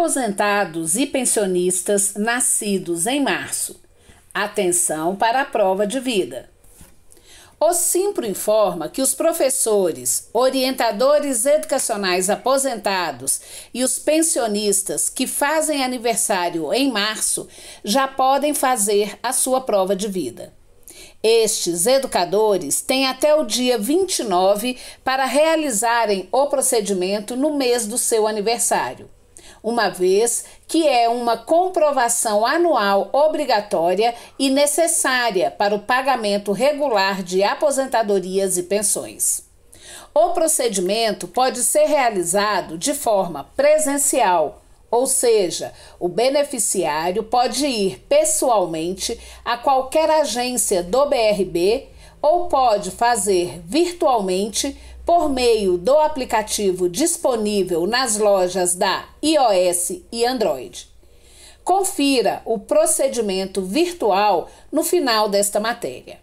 Aposentados e pensionistas nascidos em março. Atenção para a prova de vida. O Simpro informa que os professores, orientadores educacionais aposentados e os pensionistas que fazem aniversário em março já podem fazer a sua prova de vida. Estes educadores têm até o dia 29 para realizarem o procedimento no mês do seu aniversário uma vez que é uma comprovação anual obrigatória e necessária para o pagamento regular de aposentadorias e pensões. O procedimento pode ser realizado de forma presencial, ou seja, o beneficiário pode ir pessoalmente a qualquer agência do BRB ou pode fazer virtualmente por meio do aplicativo disponível nas lojas da iOS e Android. Confira o procedimento virtual no final desta matéria.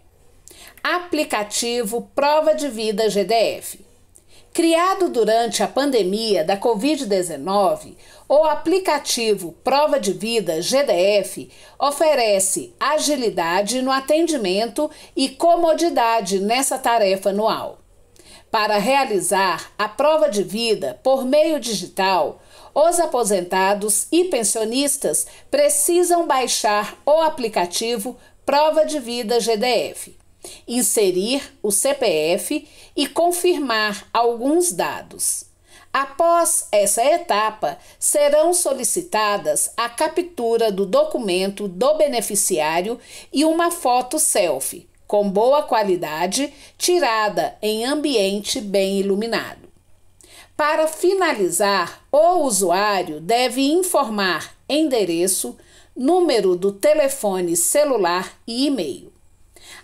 Aplicativo Prova de Vida GDF. Criado durante a pandemia da Covid-19, o aplicativo Prova de Vida GDF oferece agilidade no atendimento e comodidade nessa tarefa anual. Para realizar a prova de vida por meio digital, os aposentados e pensionistas precisam baixar o aplicativo Prova de Vida GDF, inserir o CPF e confirmar alguns dados. Após essa etapa, serão solicitadas a captura do documento do beneficiário e uma foto selfie com boa qualidade, tirada em ambiente bem iluminado. Para finalizar, o usuário deve informar endereço, número do telefone celular e e-mail.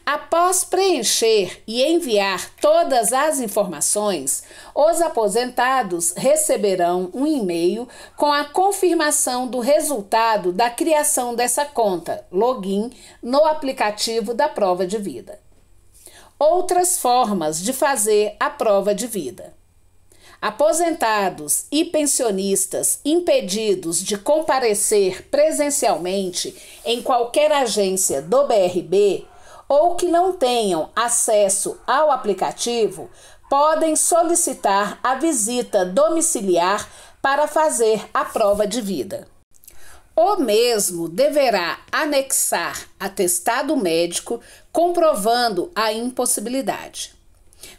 Após preencher e enviar todas as informações, os aposentados receberão um e-mail com a confirmação do resultado da criação dessa conta, login, no aplicativo da prova de vida. Outras formas de fazer a prova de vida. Aposentados e pensionistas impedidos de comparecer presencialmente em qualquer agência do BRB ou que não tenham acesso ao aplicativo podem solicitar a visita domiciliar para fazer a prova de vida. O mesmo deverá anexar atestado médico comprovando a impossibilidade.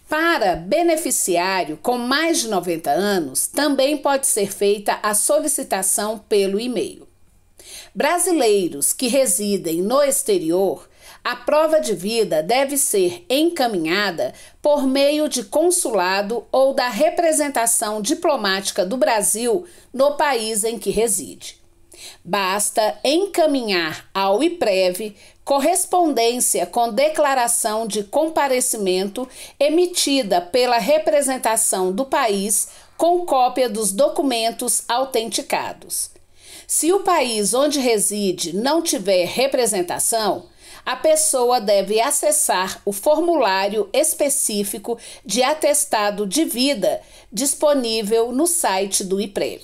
Para beneficiário com mais de 90 anos, também pode ser feita a solicitação pelo e-mail. Brasileiros que residem no exterior a prova de vida deve ser encaminhada por meio de consulado ou da representação diplomática do Brasil no país em que reside. Basta encaminhar ao IPREV correspondência com declaração de comparecimento emitida pela representação do país com cópia dos documentos autenticados. Se o país onde reside não tiver representação, a pessoa deve acessar o formulário específico de atestado de vida disponível no site do IPREV.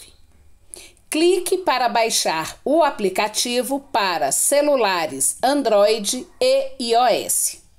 Clique para baixar o aplicativo para celulares Android e iOS.